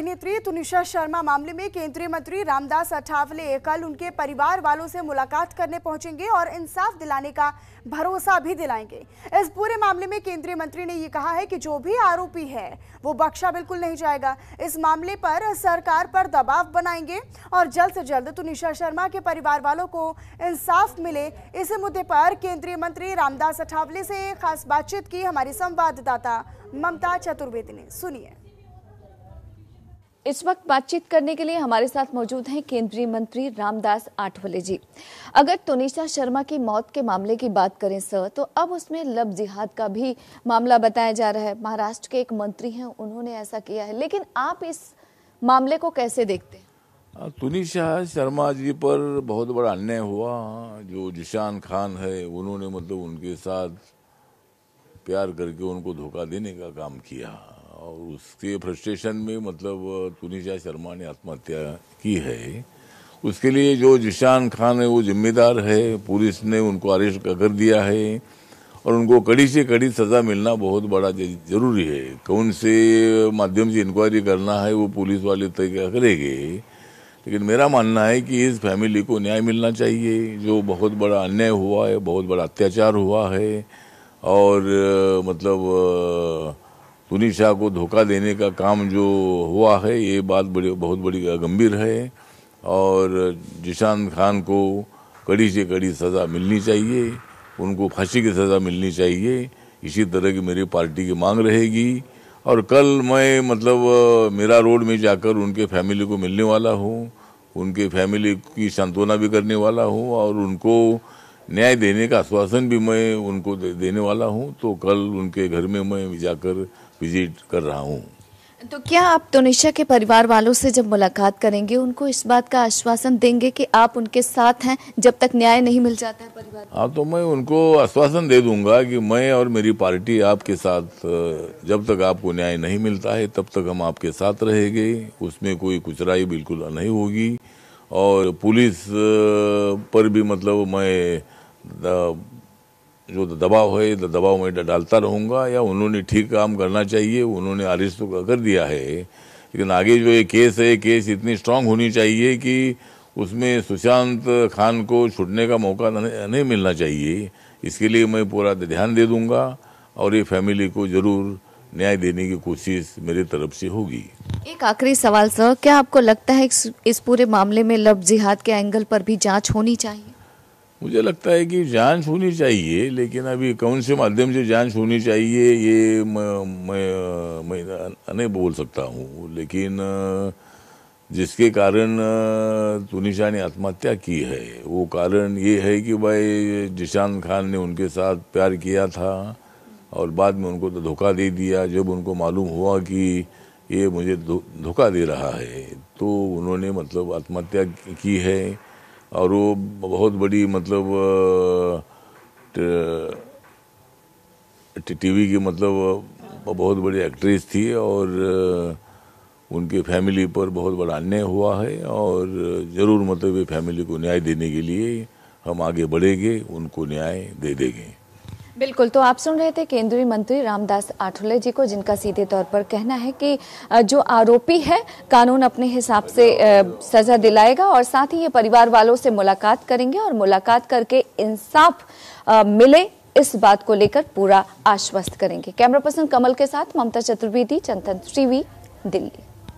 अभिनेत्री तुनिषा शर्मा मामले में केंद्रीय मंत्री रामदास अठावले कल उनके परिवार वालों से मुलाकात करने पहुंचेंगे और इंसाफ दिलाने का भरोसा भी दिलाएंगे इस पूरे मामले में केंद्रीय मंत्री ने ये कहा है कि जो भी आरोपी है वो बख्शा बिल्कुल नहीं जाएगा इस मामले पर सरकार पर दबाव बनाएंगे और जल्द से जल्द तुनिषा शर्मा के परिवार वालों को इंसाफ मिले इस मुद्दे पर केंद्रीय मंत्री रामदास अठावले से खास बातचीत की हमारी संवाददाता ममता चतुर्वेदी ने सुनिए इस वक्त बातचीत करने के लिए हमारे साथ मौजूद हैं केंद्रीय मंत्री रामदास आठवले जी अगर तुनिशा शर्मा की मौत के मामले की बात करें सर तो अब उसमें लब जिहाद का भी मामला बताया जा रहा है महाराष्ट्र के एक मंत्री हैं उन्होंने ऐसा किया है लेकिन आप इस मामले को कैसे देखते हैं तुनिशा शर्मा जी पर बहुत बड़ा अन्याय हुआ जो जिशान खान है उन्होंने मतलब उनके साथ प्यार करके उनको धोखा देने का काम किया और उसके फ्रस्ट्रेशन में मतलब तुनिजा शर्मा ने आत्महत्या की है उसके लिए जो जिशान खान है वो जिम्मेदार है पुलिस ने उनको अरेस्ट कर दिया है और उनको कड़ी से कड़ी सज़ा मिलना बहुत बड़ा ज़रूरी है कौन से माध्यम से इंक्वायरी करना है वो पुलिस वाले तय करेंगे लेकिन मेरा मानना है कि इस फैमिली को न्याय मिलना चाहिए जो बहुत बड़ा अन्याय हुआ है बहुत बड़ा अत्याचार हुआ है और मतलब सुनील शाह को धोखा देने का काम जो हुआ है ये बात बड़ी बहुत बड़ी गंभीर है और जिशान खान को कड़ी से कड़ी सज़ा मिलनी चाहिए उनको फांसी की सज़ा मिलनी चाहिए इसी तरह की मेरी पार्टी की मांग रहेगी और कल मैं मतलब मेरा रोड में जाकर उनके फैमिली को मिलने वाला हूँ उनके फैमिली की सांत्वना भी करने वाला हूँ और उनको न्याय देने का आश्वासन भी मैं उनको देने वाला हूँ तो कल उनके घर में मैं जाकर विजिट कर रहा हूँ तो क्या आप तुनिशा के परिवार वालों से जब मुलाकात करेंगे उनको इस बात का आश्वासन देंगे कि आप उनके साथ हैं जब तक न्याय नहीं मिल जाता है परिवार हाँ तो मैं उनको आश्वासन दे दूंगा कि मैं और मेरी पार्टी आपके साथ जब तक आपको न्याय नहीं मिलता है तब तक हम आपके साथ रहेंगे उसमें कोई कुचराई बिल्कुल नहीं होगी और पुलिस पर भी मतलब मैं जो दबाव है दबाव में डालता रहूंगा या उन्होंने ठीक काम करना चाहिए उन्होंने अरेस्ट तो कर दिया है लेकिन आगे जो ये केस है केस इतनी स्ट्रांग होनी चाहिए कि उसमें सुशांत खान को छूटने का मौका नहीं मिलना चाहिए इसके लिए मैं पूरा ध्यान दे दूंगा और ये फैमिली को जरूर न्याय देने की कोशिश मेरी तरफ से होगी एक आखिरी सवाल सर क्या आपको लगता है इस पूरे मामले में लव जिहाद के एंगल पर भी जांच होनी चाहिए मुझे लगता है कि जांच होनी चाहिए लेकिन अभी कौन से माध्यम से जांच होनी चाहिए ये मैं मैं, नहीं बोल सकता हूँ लेकिन जिसके कारण तुनिशा ने आत्महत्या की है वो कारण ये है कि भाई जिशान खान ने उनके साथ प्यार किया था और बाद में उनको तो धोखा दे दिया जब उनको मालूम हुआ कि ये मुझे धोखा दे रहा है तो उन्होंने मतलब आत्महत्या की है और वो बहुत बड़ी मतलब टीवी की मतलब बहुत बड़ी एक्ट्रेस थी और उनके फैमिली पर बहुत बड़ा अन्याय हुआ है और ज़रूर मतलब ये फैमिली को न्याय देने के लिए हम आगे बढ़ेंगे उनको न्याय दे देंगे बिल्कुल तो आप सुन रहे थे केंद्रीय मंत्री रामदास आठुले जी को जिनका सीधे तौर पर कहना है कि जो आरोपी है कानून अपने हिसाब से सजा दिलाएगा और साथ ही ये परिवार वालों से मुलाकात करेंगे और मुलाकात करके इंसाफ मिले इस बात को लेकर पूरा आश्वस्त करेंगे कैमरा पर्सन कमल के साथ ममता चतुर्वेदी चंदन श्रीवी दिल्ली